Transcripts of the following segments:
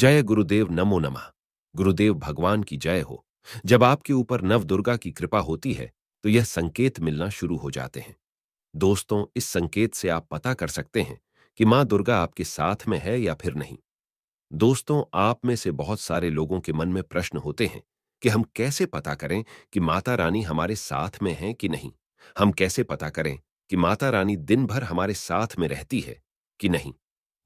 जय गुरुदेव नमो नमः गुरुदेव भगवान की जय हो जब आपके ऊपर नव दुर्गा की कृपा होती है तो यह संकेत मिलना शुरू हो जाते हैं दोस्तों इस संकेत से आप पता कर सकते हैं कि मां दुर्गा आपके साथ में है या फिर नहीं दोस्तों आप में से बहुत सारे लोगों के मन में प्रश्न होते हैं कि हम कैसे पता करें कि माता रानी हमारे साथ में है कि नहीं हम कैसे पता करें कि माता रानी दिन भर हमारे साथ में रहती है कि नहीं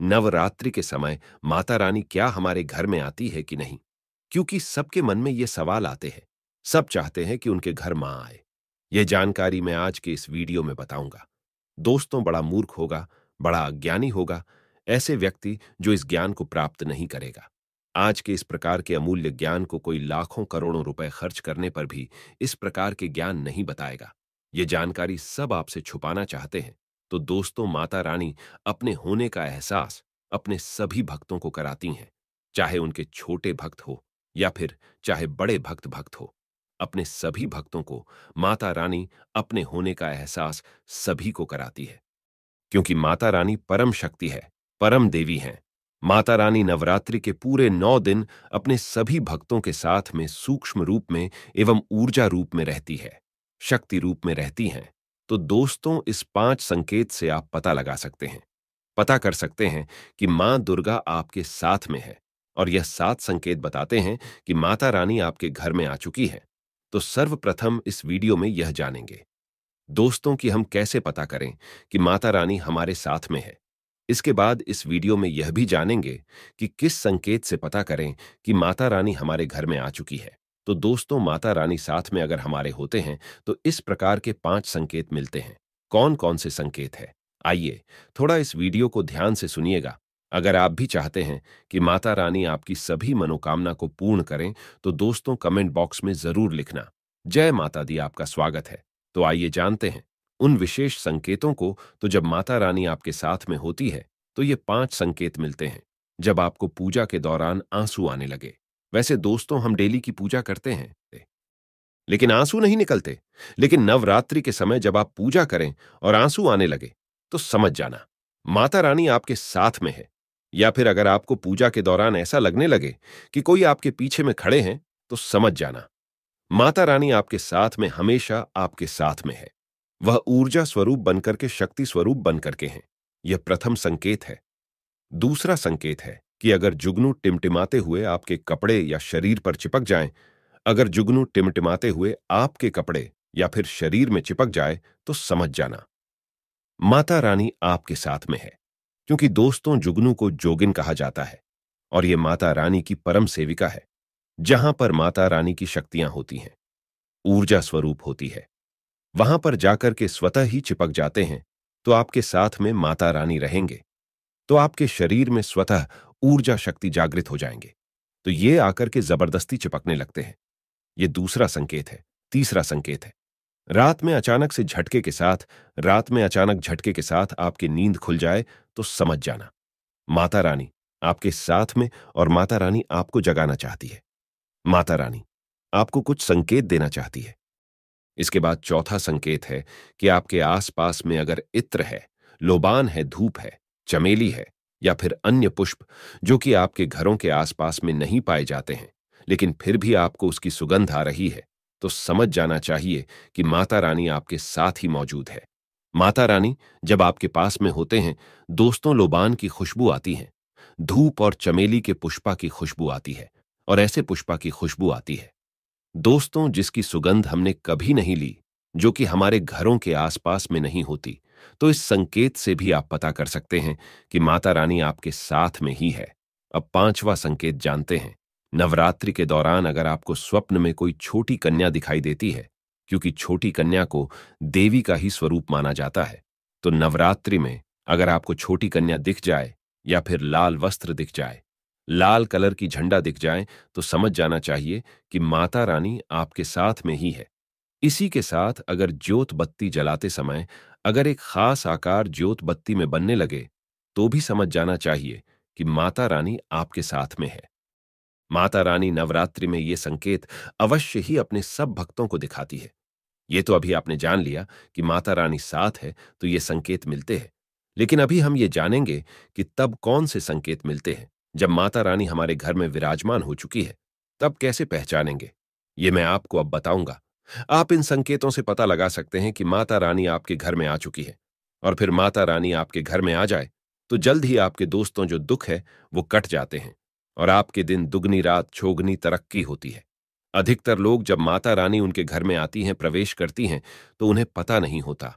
नवरात्रि के समय माता रानी क्या हमारे घर में आती है कि नहीं क्योंकि सबके मन में ये सवाल आते हैं सब चाहते हैं कि उनके घर मां आए ये जानकारी मैं आज के इस वीडियो में बताऊंगा दोस्तों बड़ा मूर्ख होगा बड़ा अज्ञानी होगा ऐसे व्यक्ति जो इस ज्ञान को प्राप्त नहीं करेगा आज के इस प्रकार के अमूल्य ज्ञान को कोई लाखों करोड़ों रुपए खर्च करने पर भी इस प्रकार के ज्ञान नहीं बताएगा ये जानकारी सब आपसे छुपाना चाहते हैं तो दोस्तों माता रानी अपने होने का एहसास अपने सभी भक्तों को कराती हैं चाहे उनके छोटे भक्त हो या फिर चाहे बड़े भक्त भक्त हो अपने सभी भक्तों को माता रानी अपने होने का एहसास सभी को कराती है क्योंकि माता रानी परम शक्ति है परम देवी हैं माता रानी नवरात्रि के पूरे नौ दिन अपने सभी भक्तों के साथ में सूक्ष्म रूप में एवं ऊर्जा रूप में रहती है शक्ति रूप में रहती हैं तो दोस्तों इस पांच संकेत से आप पता लगा सकते हैं पता कर सकते हैं कि मां दुर्गा आपके साथ में है और यह सात संकेत बताते हैं कि माता रानी आपके घर में आ चुकी है तो सर्वप्रथम इस वीडियो में यह जानेंगे दोस्तों की हम कैसे पता करें कि माता रानी हमारे साथ में है इसके बाद इस वीडियो में यह भी जानेंगे कि किस संकेत से पता करें कि माता रानी हमारे घर में आ चुकी है तो दोस्तों माता रानी साथ में अगर हमारे होते हैं तो इस प्रकार के पांच संकेत मिलते हैं कौन कौन से संकेत है आइए थोड़ा इस वीडियो को ध्यान से सुनिएगा अगर आप भी चाहते हैं कि माता रानी आपकी सभी मनोकामना को पूर्ण करें तो दोस्तों कमेंट बॉक्स में जरूर लिखना जय माता दी आपका स्वागत है तो आइए जानते हैं उन विशेष संकेतों को तो जब माता रानी आपके साथ में होती है तो ये पांच संकेत मिलते हैं जब आपको पूजा के दौरान आंसू आने लगे वैसे दोस्तों हम डेली की पूजा करते हैं लेकिन आंसू नहीं निकलते लेकिन नवरात्रि के समय जब आप पूजा करें और आंसू आने लगे तो समझ जाना माता रानी आपके साथ में है या फिर अगर आपको पूजा के दौरान ऐसा लगने लगे कि कोई आपके पीछे में खड़े हैं तो समझ जाना माता रानी आपके साथ में हमेशा आपके साथ में है वह ऊर्जा स्वरूप बनकर के शक्ति स्वरूप बनकर के हैं यह प्रथम संकेत है दूसरा संकेत है कि अगर जुगनू टिमटिमाते हुए आपके कपड़े या शरीर पर चिपक जाए अगर जुगनू टिमटिमाते हुए आपके कपड़े या फिर शरीर में चिपक जाए तो समझ जाना माता रानी आपके साथ में है क्योंकि दोस्तों जुगनू को जोगिन कहा जाता है और ये माता रानी की परम सेविका है जहां पर माता रानी की शक्तियां होती हैं ऊर्जा स्वरूप होती है वहां पर जाकर के स्वतः ही चिपक जाते हैं तो आपके साथ में माता रानी रहेंगे तो आपके शरीर में स्वतः ऊर्जा शक्ति जागृत हो जाएंगे तो ये आकर के जबरदस्ती चिपकने लगते हैं ये दूसरा संकेत है तीसरा संकेत है रात में अचानक से झटके के साथ रात में अचानक झटके के साथ आपकी नींद खुल जाए तो समझ जाना माता रानी आपके साथ में और माता रानी आपको जगाना चाहती है माता रानी आपको कुछ संकेत देना चाहती है इसके बाद चौथा संकेत है कि आपके आसपास में अगर इत्र है लोबान है धूप है चमेली है या फिर अन्य पुष्प जो कि आपके घरों के आसपास में नहीं पाए जाते हैं लेकिन फिर भी आपको उसकी सुगंध आ रही है तो समझ जाना चाहिए कि माता रानी आपके साथ ही मौजूद है माता रानी जब आपके पास में होते हैं दोस्तों लोबान की खुशबू आती है धूप और चमेली के पुष्पा की खुशबू आती है और ऐसे पुष्पा की खुशबू आती है दोस्तों जिसकी सुगंध हमने कभी नहीं ली जो कि हमारे घरों के आसपास में नहीं होती तो इस संकेत से भी आप पता कर सकते हैं कि माता रानी आपके साथ में ही है अब पांचवा संकेत जानते हैं नवरात्रि के दौरान अगर आपको स्वप्न में कोई छोटी कन्या दिखाई देती है क्योंकि छोटी कन्या को देवी का ही स्वरूप माना जाता है तो नवरात्रि में अगर आपको छोटी कन्या दिख जाए या फिर लाल वस्त्र दिख जाए लाल कलर की झंडा दिख जाए तो समझ जाना चाहिए कि माता रानी आपके साथ में ही है इसी के साथ अगर ज्योत बत्ती जलाते समय अगर एक खास आकार ज्योत बत्ती में बनने लगे तो भी समझ जाना चाहिए कि माता रानी आपके साथ में है माता रानी नवरात्रि में ये संकेत अवश्य ही अपने सब भक्तों को दिखाती है ये तो अभी आपने जान लिया कि माता रानी साथ है तो ये संकेत मिलते हैं लेकिन अभी हम ये जानेंगे कि तब कौन से संकेत मिलते हैं जब माता रानी हमारे घर में विराजमान हो चुकी है तब कैसे पहचानेंगे ये मैं आपको अब बताऊंगा आप इन संकेतों से पता लगा सकते हैं कि माता रानी आपके घर में आ चुकी है और फिर माता रानी आपके घर में आ जाए तो जल्द ही आपके दोस्तों जो दुख है वो कट जाते हैं और आपके दिन दुगनी रात छोगनी तरक्की होती है अधिकतर लोग जब माता रानी उनके घर में आती हैं प्रवेश करती हैं तो उन्हें पता नहीं होता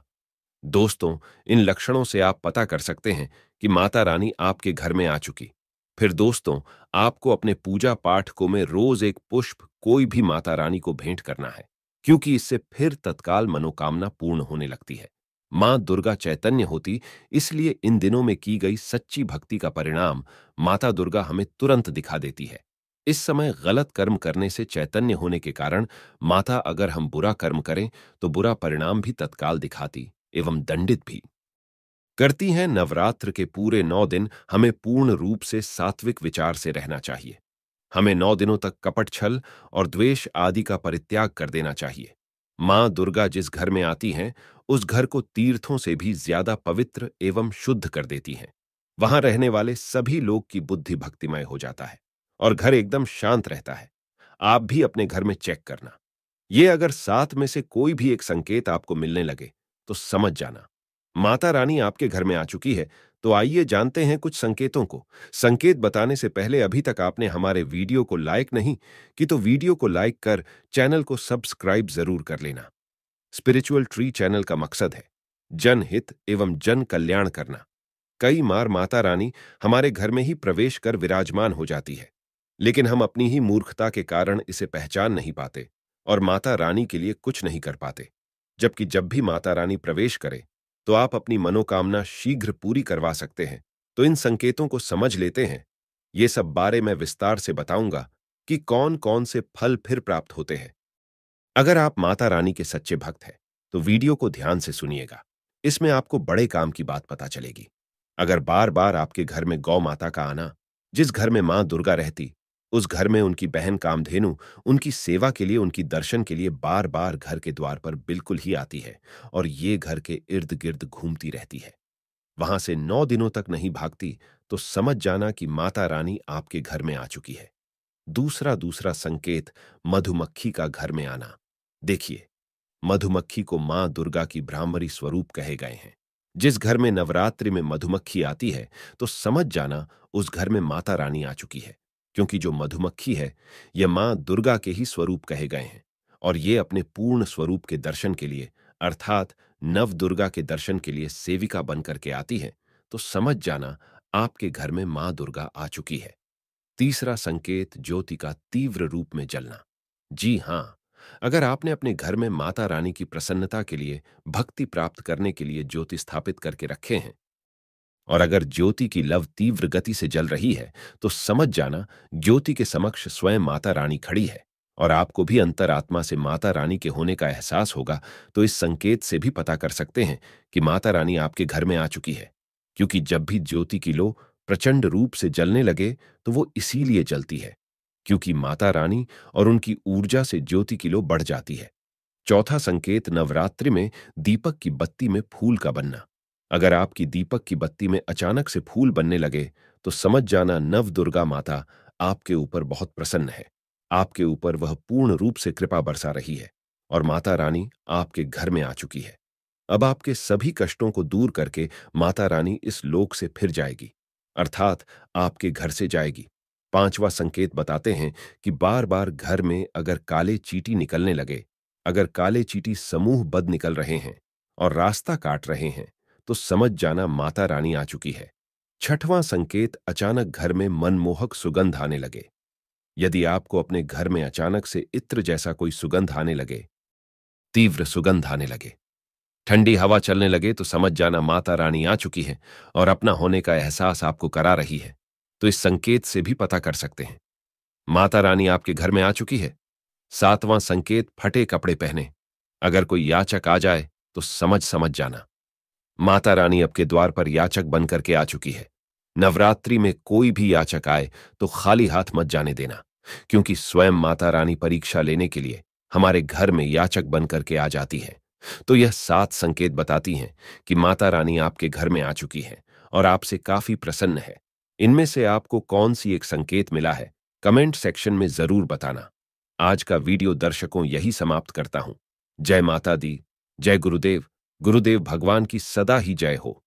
दोस्तों इन लक्षणों से आप पता कर सकते हैं कि माता रानी आपके घर में आ चुकी फिर दोस्तों आपको अपने पूजा पाठ को में रोज एक पुष्प कोई भी माता रानी को भेंट करना है क्योंकि इससे फिर तत्काल मनोकामना पूर्ण होने लगती है मां दुर्गा चैतन्य होती इसलिए इन दिनों में की गई सच्ची भक्ति का परिणाम माता दुर्गा हमें तुरंत दिखा देती है इस समय गलत कर्म करने से चैतन्य होने के कारण माता अगर हम बुरा कर्म करें तो बुरा परिणाम भी तत्काल दिखाती एवं दंडित भी करती हैं नवरात्र के पूरे नौ दिन हमें पूर्ण रूप से सात्विक विचार से रहना चाहिए हमें नौ दिनों तक कपट छल और द्वेष आदि का परित्याग कर देना चाहिए माँ दुर्गा जिस घर में आती हैं उस घर को तीर्थों से भी ज्यादा पवित्र एवं शुद्ध कर देती हैं वहां रहने वाले सभी लोग की बुद्धि भक्तिमय हो जाता है और घर एकदम शांत रहता है आप भी अपने घर में चेक करना ये अगर सात में से कोई भी एक संकेत आपको मिलने लगे तो समझ जाना माता रानी आपके घर में आ चुकी है तो आइए जानते हैं कुछ संकेतों को संकेत बताने से पहले अभी तक आपने हमारे वीडियो को लाइक नहीं कि तो वीडियो को लाइक कर चैनल को सब्सक्राइब जरूर कर लेना स्पिरिचुअल ट्री चैनल का मकसद है जनहित एवं जन कल्याण करना कई मार माता रानी हमारे घर में ही प्रवेश कर विराजमान हो जाती है लेकिन हम अपनी ही मूर्खता के कारण इसे पहचान नहीं पाते और माता रानी के लिए कुछ नहीं कर पाते जबकि जब भी माता रानी प्रवेश करे तो आप अपनी मनोकामना शीघ्र पूरी करवा सकते हैं तो इन संकेतों को समझ लेते हैं ये सब बारे में विस्तार से बताऊंगा कि कौन कौन से फल फिर प्राप्त होते हैं अगर आप माता रानी के सच्चे भक्त हैं तो वीडियो को ध्यान से सुनिएगा इसमें आपको बड़े काम की बात पता चलेगी अगर बार बार आपके घर में गौ माता का आना जिस घर में मां दुर्गा रहती उस घर में उनकी बहन कामधेनु उनकी सेवा के लिए उनकी दर्शन के लिए बार बार घर के द्वार पर बिल्कुल ही आती है और ये घर के इर्द गिर्द घूमती रहती है वहां से नौ दिनों तक नहीं भागती तो समझ जाना कि माता रानी आपके घर में आ चुकी है दूसरा दूसरा संकेत मधुमक्खी का घर में आना देखिए मधुमक्खी को मां दुर्गा की ब्राह्मरी स्वरूप कहे गए हैं जिस घर में नवरात्रि में मधुमक्खी आती है तो समझ जाना उस घर में माता रानी आ चुकी है क्योंकि जो मधुमक्खी है यह मां दुर्गा के ही स्वरूप कहे गए हैं और ये अपने पूर्ण स्वरूप के दर्शन के लिए अर्थात नव दुर्गा के दर्शन के लिए सेविका बन करके आती है तो समझ जाना आपके घर में मां दुर्गा आ चुकी है तीसरा संकेत ज्योति का तीव्र रूप में जलना जी हां अगर आपने अपने घर में माता रानी की प्रसन्नता के लिए भक्ति प्राप्त करने के लिए ज्योति स्थापित करके रखे हैं और अगर ज्योति की लव तीव्र गति से जल रही है तो समझ जाना ज्योति के समक्ष स्वयं माता रानी खड़ी है और आपको भी अंतरात्मा से माता रानी के होने का एहसास होगा तो इस संकेत से भी पता कर सकते हैं कि माता रानी आपके घर में आ चुकी है क्योंकि जब भी ज्योति की लो प्रचंड रूप से जलने लगे तो वो इसीलिए जलती है क्योंकि माता रानी और उनकी ऊर्जा से ज्योति की लो बढ़ जाती है चौथा संकेत नवरात्रि में दीपक की बत्ती में फूल का बनना अगर आपकी दीपक की बत्ती में अचानक से फूल बनने लगे तो समझ जाना नव दुर्गा माता आपके ऊपर बहुत प्रसन्न है आपके ऊपर वह पूर्ण रूप से कृपा बरसा रही है और माता रानी आपके घर में आ चुकी है अब आपके सभी कष्टों को दूर करके माता रानी इस लोक से फिर जाएगी अर्थात आपके घर से जाएगी पांचवा संकेत बताते हैं कि बार बार घर में अगर काले चीटी निकलने लगे अगर काले चीटी समूह बद निकल रहे हैं और रास्ता काट रहे हैं तो समझ जाना माता रानी आ चुकी है छठवां संकेत अचानक घर में मनमोहक सुगंध आने लगे यदि आपको अपने घर में अचानक से इत्र जैसा कोई सुगंध आने लगे तीव्र सुगंध आने लगे ठंडी हवा चलने लगे तो समझ जाना माता रानी आ चुकी है और अपना होने का एहसास आपको करा रही है तो इस संकेत से भी पता कर सकते हैं माता रानी आपके घर में आ चुकी है सातवां संकेत फटे कपड़े पहने अगर कोई याचक आ जाए तो समझ समझ जाना माता रानी अब के द्वार पर याचक बनकर के आ चुकी है नवरात्रि में कोई भी याचक आए तो खाली हाथ मत जाने देना क्योंकि स्वयं माता रानी परीक्षा लेने के लिए हमारे घर में याचक बनकर के आ जाती है तो यह सात संकेत बताती हैं कि माता रानी आपके घर में आ चुकी है और आपसे काफी प्रसन्न है इनमें से आपको कौन सी एक संकेत मिला है कमेंट सेक्शन में जरूर बताना आज का वीडियो दर्शकों यही समाप्त करता हूं जय माता दी जय गुरुदेव गुरुदेव भगवान की सदा ही जय हो